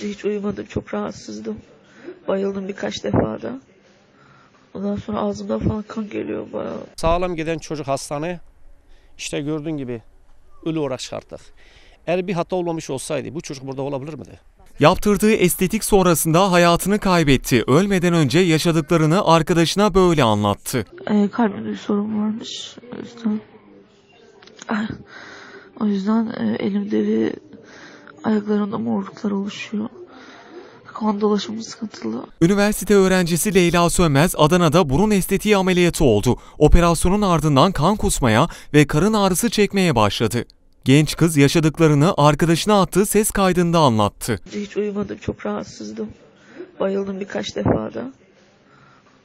Hiç uyumadım. Çok rahatsızdım. Bayıldım birkaç defa da. Ondan sonra ağzımdan falan kan geliyor bayağı. Sağlam giden çocuk hastane işte gördüğün gibi ölü olarak çıkarttık. Eğer bir hata olmamış olsaydı bu çocuk burada olabilir miydi? Yaptırdığı estetik sonrasında hayatını kaybetti. Ölmeden önce yaşadıklarını arkadaşına böyle anlattı. Ee, kalbimde bir sorun varmış. O yüzden, o yüzden e, elimde bir Ayaklarında morluklar oluşuyor. Kan dolaşımı sıkıntılı. Üniversite öğrencisi Leyla Sönmez Adana'da burun estetiği ameliyatı oldu. Operasyonun ardından kan kusmaya ve karın ağrısı çekmeye başladı. Genç kız yaşadıklarını arkadaşına attığı ses kaydında anlattı. Hiç uyumadım, çok rahatsızdım. Bayıldım birkaç defada.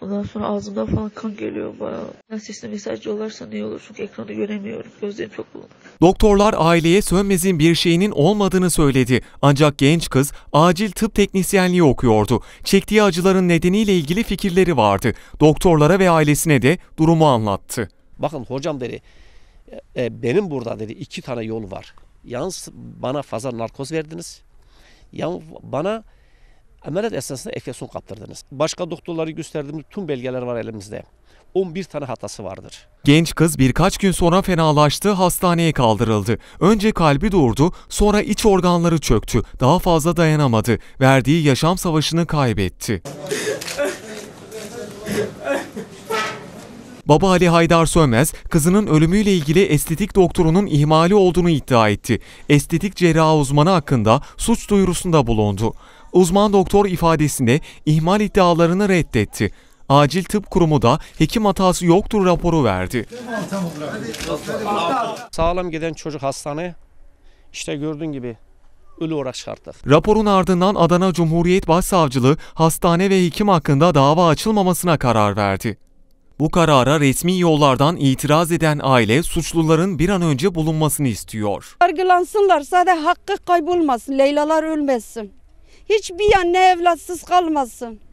Ondan sonra ağzımdan falan kan geliyor bayağı. Ben sesli mesaj yollarsan ne olur çünkü ekranı göremiyorum. Gözlerim çok bulanık. Doktorlar aileye Sönmez'in bir şeyinin olmadığını söyledi. Ancak genç kız acil tıp teknisyenliği okuyordu. Çektiği acıların nedeniyle ilgili fikirleri vardı. Doktorlara ve ailesine de durumu anlattı. Bakın hocam dedi e, e benim burada dedi iki tane yol var. Yalnız bana fazla narkoz verdiniz. Ya bana Ameliyat esnasında enfeksiyon kaptırdınız. Başka doktorları gösterdiğimiz tüm belgeler var elimizde. 11 tane hatası vardır. Genç kız birkaç gün sonra fenalaştı, hastaneye kaldırıldı. Önce kalbi durdu, sonra iç organları çöktü. Daha fazla dayanamadı. Verdiği yaşam savaşını kaybetti. Baba Ali Haydar Sönmez, kızının ölümüyle ilgili estetik doktorunun ihmali olduğunu iddia etti. Estetik cerrah uzmanı hakkında suç duyurusunda bulundu. Uzman doktor ifadesinde ihmal iddialarını reddetti. Acil Tıp Kurumu da hekim hatası yoktur raporu verdi. Sağlam giden çocuk hastane işte gördüğün gibi ölü olarak çıkarttık. Raporun ardından Adana Cumhuriyet Başsavcılığı hastane ve hekim hakkında dava açılmamasına karar verdi. Bu karara resmi yollardan itiraz eden aile suçluların bir an önce bulunmasını istiyor. Yargılansınlar sadece hakkı kaybolmasın, Leylalar ölmesin. Hiçbir anne evlatsız kalmasın.